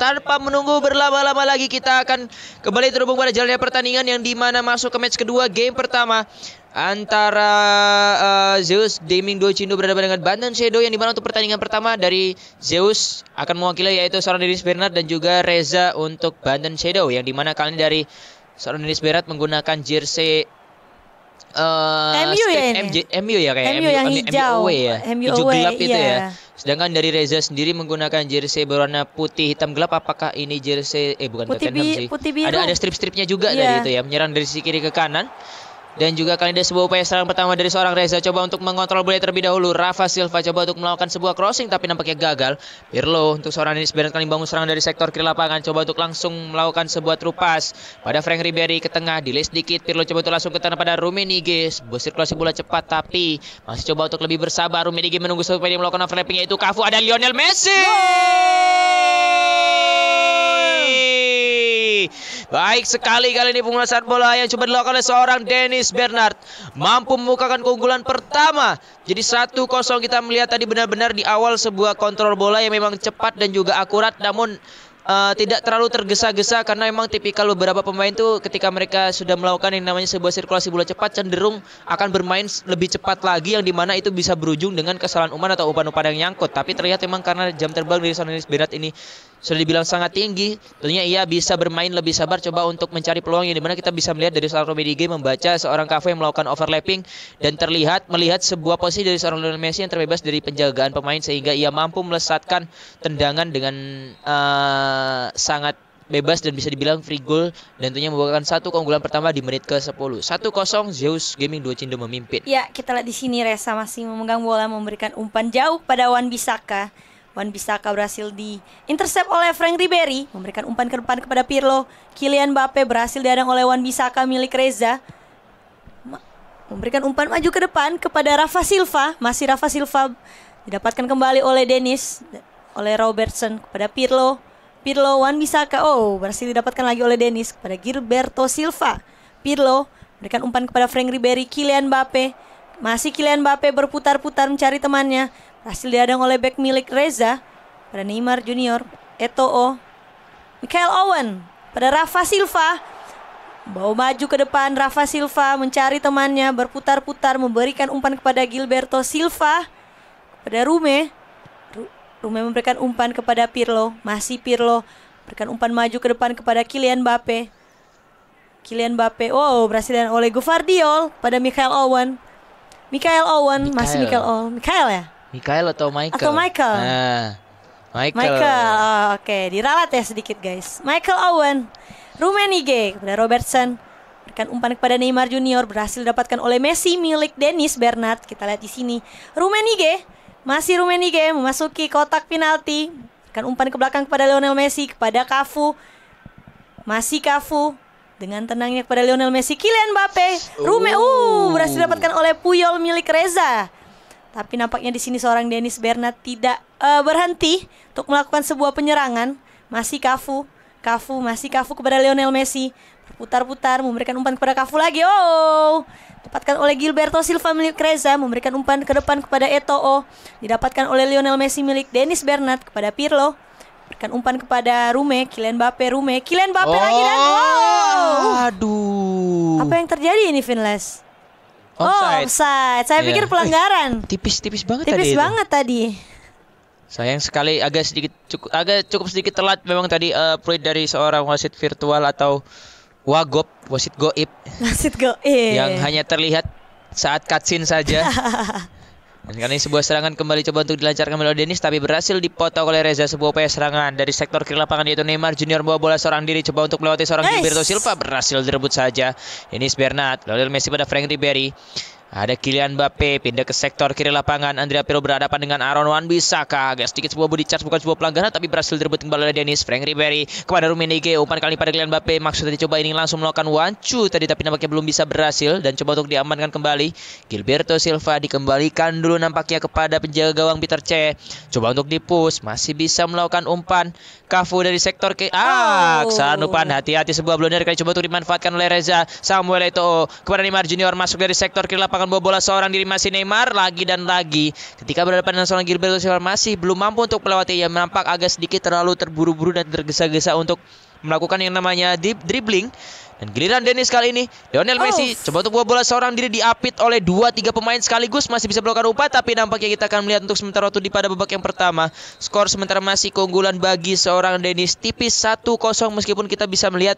tanpa menunggu berlama-lama lagi kita akan kembali terhubung pada jalannya pertandingan yang dimana masuk ke match kedua game pertama antara uh, Zeus Deming Cindo berhadapan dengan Banten Shadow yang dimana untuk pertandingan pertama dari Zeus akan mewakili yaitu seorang Dennis Bernard dan juga Reza untuk Banten Shadow yang dimana kali ini dari seorang Dennis Bernard menggunakan jersey Uh, eh, MU ya ini? MJ, MU ya kayak MU, MU yang hijau, MU away e ya. MU hijau away, gelap itu iya. ya. Sedangkan dari Reza sendiri menggunakan jersey berwarna putih hitam gelap apakah ini jersey eh bukan putih Tottenham bi, sih. Putih biru. Ada ada strip-stripnya juga yeah. dari itu ya, menyerang dari sisi kiri ke kanan. Dan juga kali ini sebuah upaya serangan pertama dari seorang Reza coba untuk mengontrol bola terlebih dahulu. Rafa Silva coba untuk melakukan sebuah crossing tapi nampaknya gagal. Pirlo untuk seorang ini sebenarnya kali bangun serangan dari sektor kiri lapangan coba untuk langsung melakukan sebuah trupas pada Frank Ribery ke tengah, delay sedikit. Pirlo coba untuk langsung ke tanah pada Sebuah Sirkulasi bola cepat tapi masih coba untuk lebih bersabar. Rumenigge menunggu supaya dia melakukan overlapping yaitu Kafu ada Lionel Messi. Yeay! Baik sekali kali ini penguasaan bola yang coba dilakukan oleh seorang Dennis Bernard. Mampu membukakan keunggulan pertama. Jadi 1-0 kita melihat tadi benar-benar di awal sebuah kontrol bola yang memang cepat dan juga akurat namun uh, tidak terlalu tergesa-gesa karena memang tipikal beberapa pemain itu ketika mereka sudah melakukan yang namanya sebuah sirkulasi bola cepat cenderung akan bermain lebih cepat lagi yang dimana itu bisa berujung dengan kesalahan umpan atau umpan-umpan yang nyangkut tapi terlihat memang karena jam terbang dari Dennis Bernard ini sudah dibilang sangat tinggi, tentunya ia bisa bermain lebih sabar coba untuk mencari peluang yang dimana kita bisa melihat dari seorang game membaca seorang kafe yang melakukan overlapping dan terlihat melihat sebuah posisi dari seorang Lionel Messi yang terbebas dari penjagaan pemain sehingga ia mampu melesatkan tendangan dengan uh, sangat bebas dan bisa dibilang free goal dan tentunya membawakan satu keunggulan pertama di menit ke-10. 1-0 Zeus Gaming 2 Cindo memimpin. Ya, kita lihat di sini reza masih memegang bola memberikan umpan jauh pada Wan Bisaka. Wan Bisaka berhasil di intercept oleh Frank Ribery memberikan umpan ke depan kepada Pirlo. Kylian Mbappe berhasil diadang oleh Wan Bisaka milik Reza. Memberikan umpan maju ke depan kepada Rafa Silva, masih Rafa Silva didapatkan kembali oleh Dennis oleh Robertson kepada Pirlo. Pirlo Wan Bisaka oh berhasil didapatkan lagi oleh Dennis kepada Gilberto Silva. Pirlo memberikan umpan kepada Frank Ribery, Kylian Mbappe masih Kylian Mbappe berputar-putar mencari temannya hasil dihadang oleh back milik Reza pada Neymar Junior, Eto'o, Michael Owen pada Rafa Silva. Bawa maju ke depan, Rafa Silva mencari temannya, berputar-putar, memberikan umpan kepada Gilberto Silva, pada Rume. Rume memberikan umpan kepada Pirlo, masih Pirlo, berikan umpan maju ke depan kepada Kylian Mbappe. Kylian Mbappe, oh berhasil oleh Guvardiol pada Michael Owen. Michael Owen, Michael. masih Michael Owen. Michael ya? Michael atau Michael? Atau Michael. Nah, Michael. Michael. Oh, oke, okay. diralat ya sedikit guys. Michael Owen, Rumenige kepada Robertson. Berikan umpan kepada Neymar Junior berhasil didapatkan oleh Messi milik Dennis Bernard. Kita lihat di sini. Rumenige masih Rumenige memasuki kotak penalti. Berikan umpan ke belakang kepada Lionel Messi kepada Kafu. Masih Kafu dengan tenangnya kepada Lionel Messi, Kylian Mbappe, Rume, uh, oh. berhasil didapatkan oleh Puyol milik Reza. Tapi nampaknya di sini seorang Dennis Bernard tidak uh, berhenti untuk melakukan sebuah penyerangan. Masih Kafu, Kafu masih Kafu kepada Lionel Messi. Berputar-putar memberikan umpan kepada Kafu lagi. Oh! Dapatkan oleh Gilberto Silva milik Kreza memberikan umpan ke depan kepada Eto'o. Didapatkan oleh Lionel Messi milik Dennis Bernard kepada Pirlo. Berikan umpan kepada Rume, Kylian Mbappe, Rume, Kylian Mbappe oh, lagi dan oh! wow. Aduh. Apa yang terjadi ini Vinles? Oh, offside. Saya yeah. pikir pelanggaran. Tipis-tipis eh, banget Tipis tadi. Tipis banget itu. tadi. Sayang sekali agak sedikit cukup agak cukup sedikit telat memang tadi uh, eh, play dari seorang wasit virtual atau wagop, wasit goib. Wasit goib. Yang hanya terlihat saat cutscene saja. Dan kali ini sebuah serangan kembali coba untuk dilancarkan oleh Denis tapi berhasil dipotong oleh Reza sebuah upaya serangan dari sektor kiri lapangan yaitu Neymar Junior bawa bola seorang diri coba untuk melewati seorang Gilberto Silva berhasil direbut saja. Ini Bernat lalu Messi pada Frank Ribery. Ada Kylian Mbappe pindah ke sektor kiri lapangan. Andrea Pirlo berhadapan dengan Aaron Wan Bisaka. Agak sedikit sebuah body charge bukan sebuah pelanggaran tapi berhasil direbut kembali oleh Dennis Frank Ribery kepada Rumenige. Umpan kali pada Kylian Mbappe maksudnya dicoba ini langsung melakukan wancu tadi tapi nampaknya belum bisa berhasil dan coba untuk diamankan kembali. Gilberto Silva dikembalikan dulu nampaknya kepada penjaga gawang Peter C. Coba untuk dipus masih bisa melakukan umpan Kafu dari sektor ke ah oh. kesalahan umpan hati-hati sebuah blunder kali coba untuk dimanfaatkan oleh Reza Samuel Eto'o kepada Neymar Junior masuk dari sektor kiri lapangan merupakan bola seorang diri masih Neymar lagi dan lagi. Ketika berhadapan dengan seorang Gilberto Silva masih belum mampu untuk melewati ia menampak agak sedikit terlalu terburu-buru dan tergesa-gesa untuk melakukan yang namanya deep dribbling. Dan giliran Dennis kali ini, Lionel oh. Messi oh. coba untuk bola seorang diri diapit oleh 2-3 pemain sekaligus masih bisa melakukan upah tapi nampaknya kita akan melihat untuk sementara waktu di pada babak yang pertama. Skor sementara masih keunggulan bagi seorang Dennis tipis 1-0 meskipun kita bisa melihat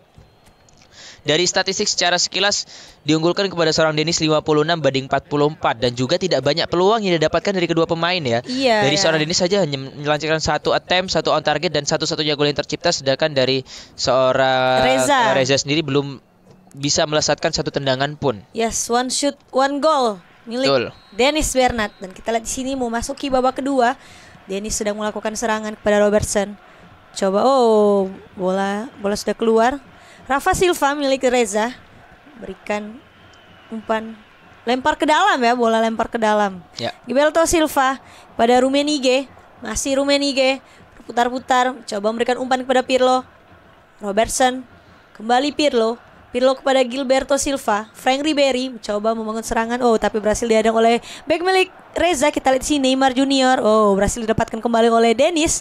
dari statistik secara sekilas diunggulkan kepada seorang Denis 56 banding 44 dan juga tidak banyak peluang yang didapatkan dari kedua pemain ya. Iya, dari iya. seorang Denis saja hanya melancarkan satu attempt, satu on target dan satu-satunya gol yang tercipta sedangkan dari seorang Reza, eh, Reza sendiri belum bisa melesatkan satu tendangan pun. Yes, one shoot, one goal milik Betul. Dennis Bernard dan kita lihat di sini mau masuki babak kedua. Dennis sedang melakukan serangan kepada Robertson. Coba oh bola bola sudah keluar Rafa Silva milik Reza berikan umpan lempar ke dalam ya bola lempar ke dalam. Ya. Gilberto Silva pada Rumenige masih Rumenige putar-putar coba memberikan umpan kepada Pirlo. Robertson kembali Pirlo Pirlo kepada Gilberto Silva, Frank Ribery mencoba membangun serangan. Oh, tapi berhasil diadang oleh back milik Reza. Kita lihat sini Neymar Junior. Oh, berhasil didapatkan kembali oleh Dennis.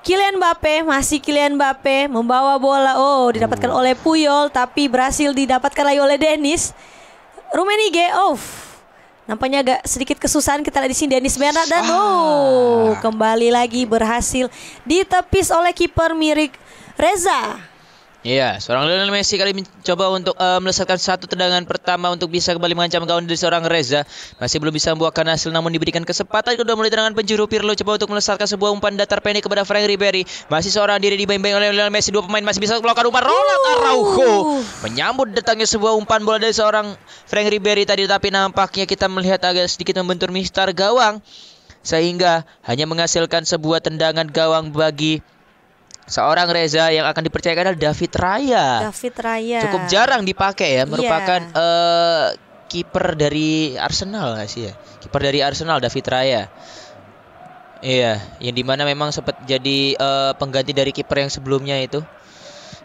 Kylian Mbappe masih Kylian Mbappe membawa bola. Oh, didapatkan oleh Puyol tapi berhasil didapatkan lagi oleh Dennis. Rumenige off. Oh, nampaknya agak sedikit kesusahan kita lihat di sini Denis Bernard dan oh kembali lagi berhasil ditepis oleh kiper Mirik Reza. Iya, seorang Lionel Messi kali mencoba untuk uh, melesatkan satu tendangan pertama untuk bisa kembali mengancam gawang dari seorang Reza. Masih belum bisa membuahkan hasil namun diberikan kesempatan kedua melalui tendangan penjuru Pirlo coba untuk melesatkan sebuah umpan datar pendek kepada Frank Ribery. Masih seorang diri dibayang-bayang oleh Lionel Messi. Dua pemain masih bisa melakukan umpan Ronald Araujo menyambut datangnya sebuah umpan bola dari seorang Frank Ribery tadi tapi nampaknya kita melihat agak sedikit membentur mistar gawang sehingga hanya menghasilkan sebuah tendangan gawang bagi Seorang Reza yang akan dipercayakan adalah David Raya. David Raya. Cukup jarang dipakai ya, iya. merupakan yeah. uh, kiper dari Arsenal gak sih ya? Kiper dari Arsenal David Raya. Iya, yang dimana memang sempat jadi uh, pengganti dari kiper yang sebelumnya itu.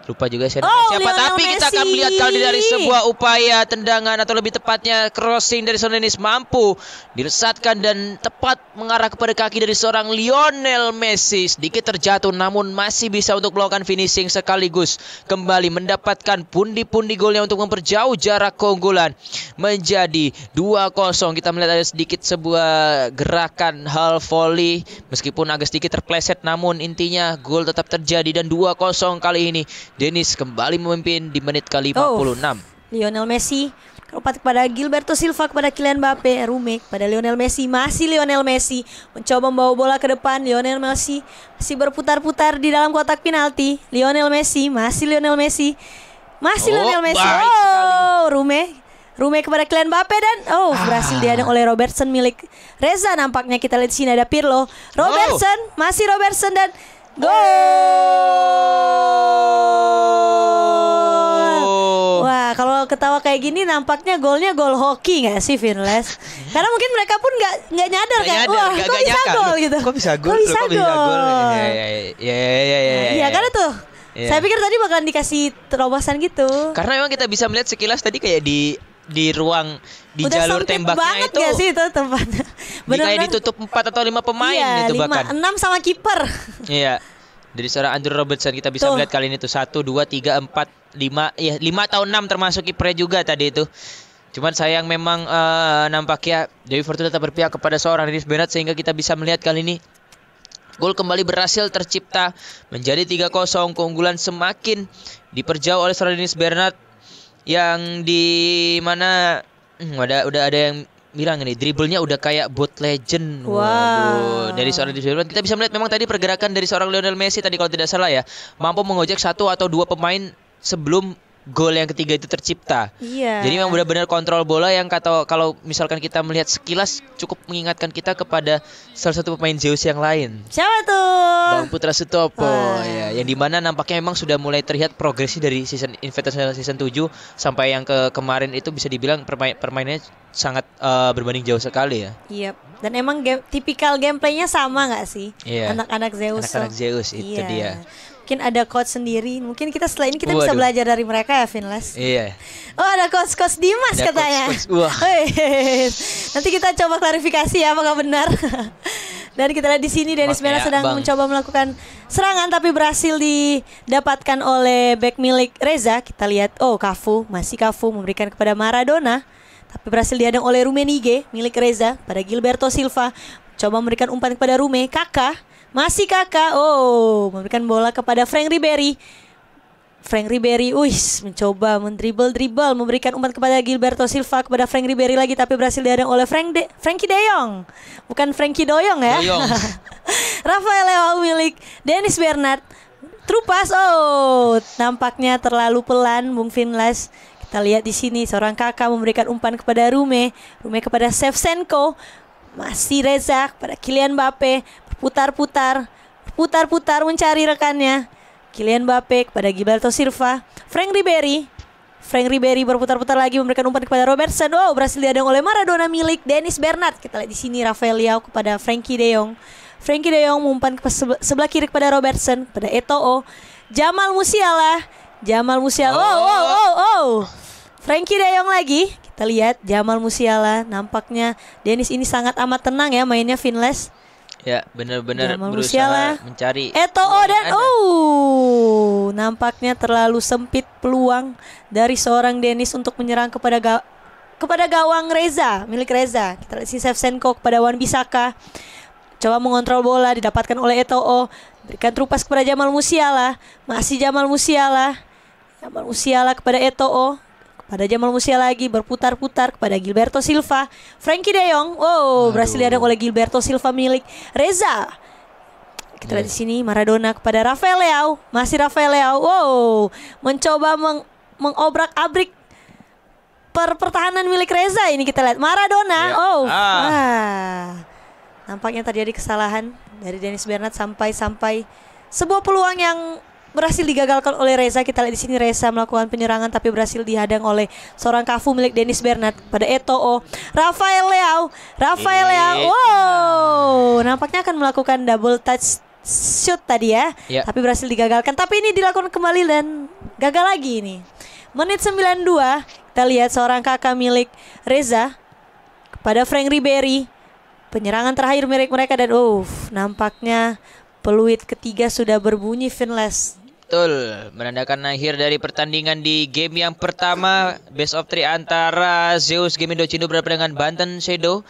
Lupa juga saya oh, siapa Lionel tapi Messi. kita akan melihat kalau dari sebuah upaya tendangan atau lebih tepatnya crossing dari seorang mampu dilesatkan dan tepat mengarah kepada kaki dari seorang Lionel Messi sedikit terjatuh namun masih bisa untuk melakukan finishing sekaligus kembali mendapatkan pundi-pundi golnya untuk memperjauh jarak keunggulan menjadi 2-0 kita melihat ada sedikit sebuah gerakan hal volley meskipun agak sedikit terpleset namun intinya gol tetap terjadi dan 2-0 kali ini Dennis kembali memimpin di menit ke-56. Oh, Lionel Messi Keempat kepada Gilberto Silva kepada Kylian Mbappe, Rumek pada Lionel Messi, masih Lionel Messi mencoba membawa bola ke depan. Lionel Messi masih berputar-putar di dalam kotak penalti. Lionel Messi, masih Lionel Messi. Masih oh, Lionel Messi. Oh, sekali. Rume Rume kepada Kylian Mbappe dan oh ah. berhasil diadang oleh Robertson milik Reza nampaknya kita lihat di sini ada Pirlo. Oh. Robertson, oh. masih Robertson dan Gol! Wah, kalau ketawa kayak gini nampaknya golnya gol hoki nggak sih Vinles? Karena mungkin mereka pun nggak nggak nyadar gak kayak, nyadar, wah, gak, kok, gak bisa nyaka, gol, gitu. kok bisa gol gitu? Kok bisa gol? Kok bisa gol? Ya, ya, ya, ya, ya, ya, iya, nah, iya. ya, karena iya. tuh Yeah. Saya pikir tadi bakalan dikasih terobosan gitu. Karena memang kita bisa melihat sekilas tadi kayak di di ruang di Udah jalur tembaknya banget itu. Udah sih itu tempatnya. Benar kayak ditutup 4 atau 5 pemain iya, itu 5, bahkan. 6 sama kiper. iya. Dari seorang Andrew Robertson kita bisa tuh. melihat kali ini tuh 1 2 3 4 5 ya 5 atau 6 termasuk kipernya juga tadi itu. Cuman sayang memang uh, nampaknya Dewi Fortuna tetap berpihak kepada seorang Riz Bennett sehingga kita bisa melihat kali ini Gol kembali berhasil tercipta menjadi 3-0 keunggulan semakin diperjauh oleh Sardinis Bernard yang di mana hmm, ada udah ada yang bilang ini dribblenya udah kayak bot legend. Wow. Waduh, dari seorang dribble kita bisa melihat memang tadi pergerakan dari seorang Lionel Messi tadi kalau tidak salah ya, mampu mengojek satu atau dua pemain sebelum gol yang ketiga itu tercipta. Iya. Jadi memang benar-benar kontrol bola yang kata kalau misalkan kita melihat sekilas cukup mengingatkan kita kepada salah satu pemain Zeus yang lain. Siapa tuh? Bang Putra Sutopo Oh. ya, yang dimana nampaknya memang sudah mulai terlihat progresi dari season Invitational season 7 sampai yang ke kemarin itu bisa dibilang permain permainannya sangat uh, berbanding jauh sekali ya. Iya. Yep. Dan emang game, tipikal gameplaynya sama nggak sih? Iya. Anak-anak yeah. Zeus. Anak-anak Zeus itu yeah. dia mungkin ada coach sendiri. Mungkin kita setelah ini kita Waduh. bisa belajar dari mereka ya, Finless Iya. Oh, ada coach coach Dimas ada katanya. Coach, coach. Nanti kita coba klarifikasi ya apakah benar. Dan kita lihat di sini Dennis Mena ya, sedang bang. mencoba melakukan serangan tapi berhasil didapatkan oleh back milik Reza. Kita lihat oh Kafu masih Kafu memberikan kepada Maradona tapi berhasil dihadang oleh Rumenige milik Reza pada Gilberto Silva. Coba memberikan umpan kepada Rume, Kakak masih kakak, oh memberikan bola kepada Frank Ribery. Frank Ribery, uis mencoba mendribble dribel memberikan umpan kepada Gilberto Silva kepada Frank Ribery lagi tapi berhasil dihadang oleh Frank De Frankie De Bukan Frankie Doyong ya. Doyong. Rafael Leao milik Dennis Bernard. Trupas oh nampaknya terlalu pelan Bung Finlas. Kita lihat di sini seorang kakak memberikan umpan kepada Rume, Rume kepada Sevsenko. Masih Reza kepada Kylian Mbappe, putar-putar, putar-putar mencari rekannya. Kylian Mbappe kepada Gilberto Silva, Frank Ribery. Frank Ribery berputar-putar lagi memberikan umpan kepada Robertson. Wow, berhasil diadang oleh Maradona milik Dennis Bernard. Kita lihat di sini Rafael Liao kepada Frankie De Jong. Frankie De Jong umpan ke sebelah, kiri kepada Robertson, kepada Eto'o. Jamal Musiala. Jamal Musiala. Oh, oh, oh, oh. Frankie De Jong lagi. Kita lihat Jamal Musiala. Nampaknya Dennis ini sangat amat tenang ya mainnya finless. Ya, benar-benar berusaha lah. mencari. Eto oh, dan oh, nampaknya terlalu sempit peluang dari seorang Dennis untuk menyerang kepada ga kepada gawang Reza, milik Reza. Kita lihat si senko kepada Wan Bisaka. Coba mengontrol bola didapatkan oleh Eto'o. Oh. Berikan terupas kepada Jamal Musiala. Masih Jamal Musiala. Jamal Musiala kepada Eto'o. Oh pada Jamal Musiala lagi berputar-putar kepada Gilberto Silva, Frankie De Jong. Wow, Aduh. berhasil diadang oleh Gilberto Silva milik Reza. Kita lihat di sini Maradona kepada Rafael Leao, masih Rafael Leao. Wow, mencoba meng mengobrak-abrik per pertahanan milik Reza ini kita lihat Maradona. Yeah. Oh. Ah. Ah. Nampaknya terjadi kesalahan dari Dennis Bernard sampai sampai sebuah peluang yang berhasil digagalkan oleh Reza. Kita lihat di sini Reza melakukan penyerangan tapi berhasil dihadang oleh seorang kafu milik Dennis Bernard pada Eto'o. Rafael Leao, Rafael Leao. Wow, nampaknya akan melakukan double touch shoot tadi ya. ya. Tapi berhasil digagalkan. Tapi ini dilakukan kembali dan gagal lagi ini. Menit 92 kita lihat seorang kakak milik Reza kepada Frank Ribery. Penyerangan terakhir milik mereka dan oh, nampaknya peluit ketiga sudah berbunyi finless. Betul, menandakan akhir dari pertandingan di game yang pertama Best of Three antara Zeus Gaming Cindo berhadapan dengan Banten Shadow